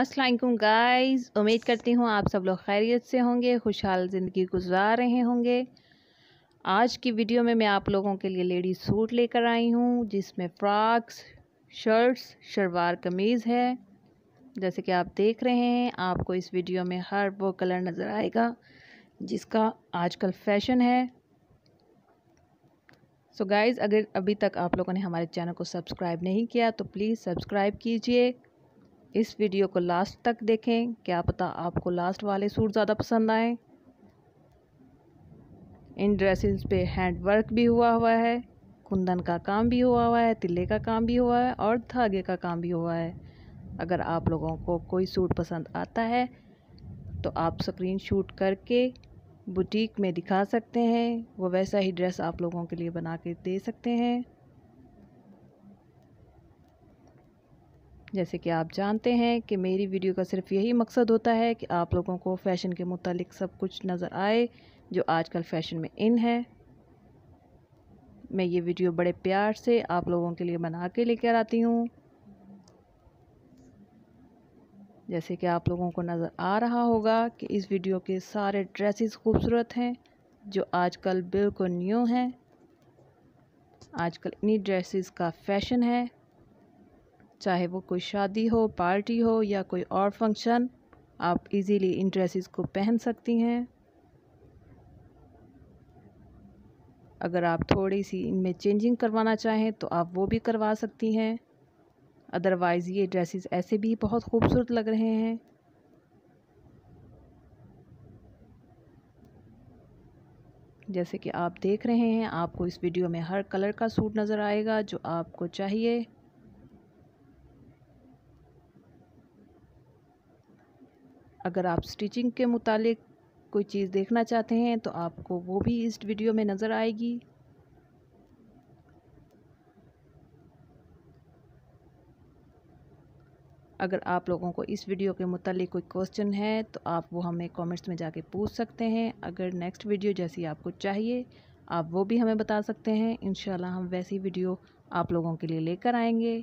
असलकुम गाइस उम्मीद करती हूँ आप सब लोग खैरियत से होंगे खुशहाल ज़िंदगी गुजार रहे होंगे आज की वीडियो में मैं आप लोगों के लिए लेडी सूट लेकर आई हूँ जिसमें फ्रॉक्स शर्ट्स शलवार कमीज़ है जैसे कि आप देख रहे हैं आपको इस वीडियो में हर वो कलर नज़र आएगा जिसका आजकल फैशन है सो so गाइज़ अगर अभी तक आप लोगों ने हमारे चैनल को सब्सक्राइब नहीं किया तो प्लीज़ सब्सक्राइब कीजिए इस वीडियो को लास्ट तक देखें क्या पता आपको लास्ट वाले सूट ज़्यादा पसंद आए इन ड्रेसेस पे हैंड वर्क भी हुआ हुआ है कुंदन का काम भी हुआ हुआ है तिले का काम भी हुआ है और धागे का काम भी हुआ है अगर आप लोगों को कोई सूट पसंद आता है तो आप स्क्रीन शूट करके बुटीक में दिखा सकते हैं वो वैसा ही ड्रेस आप लोगों के लिए बना के दे सकते हैं जैसे कि आप जानते हैं कि मेरी वीडियो का सिर्फ यही मकसद होता है कि आप लोगों को फ़ैशन के मुतालिक सब कुछ नज़र आए जो आजकल फ़ैशन में इन है मैं ये वीडियो बड़े प्यार से आप लोगों के लिए बना के लेकर आती हूँ जैसे कि आप लोगों को नज़र आ रहा होगा कि इस वीडियो के सारे ड्रेसेस खूबसूरत हैं जो आजकल बिल्कुल न्यू हैं आजकल इन्हीं ड्रेसेस का फैशन है चाहे वो कोई शादी हो पार्टी हो या कोई और फंक्शन आप इजीली इन ड्रेसेस को पहन सकती हैं अगर आप थोड़ी सी इनमें चेंजिंग करवाना चाहें तो आप वो भी करवा सकती हैं अदरवाइज़ ये ड्रेसेस ऐसे भी बहुत खूबसूरत लग रहे हैं जैसे कि आप देख रहे हैं आपको इस वीडियो में हर कलर का सूट नज़र आएगा जो आपको चाहिए अगर आप स्टिचिंग के मुतालिक कोई चीज़ देखना चाहते हैं तो आपको वो भी इस वीडियो में नज़र आएगी अगर आप लोगों को इस वीडियो के मुतालिक कोई क्वेश्चन है तो आप वो हमें कमेंट्स में जाके पूछ सकते हैं अगर नेक्स्ट वीडियो जैसी आपको चाहिए आप वो भी हमें बता सकते हैं इन हम वैसी वीडियो आप लोगों के लिए लेकर आएंगे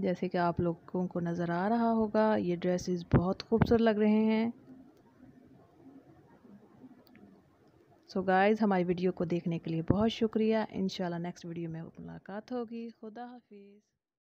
जैसे कि आप लोगों को नज़र आ रहा होगा ये ड्रेसेस बहुत खूबसूरत लग रहे हैं सो so गाइस हमारी वीडियो को देखने के लिए बहुत शुक्रिया इनशाला नेक्स्ट वीडियो में मुलाकात होगी खुदा हाफिज़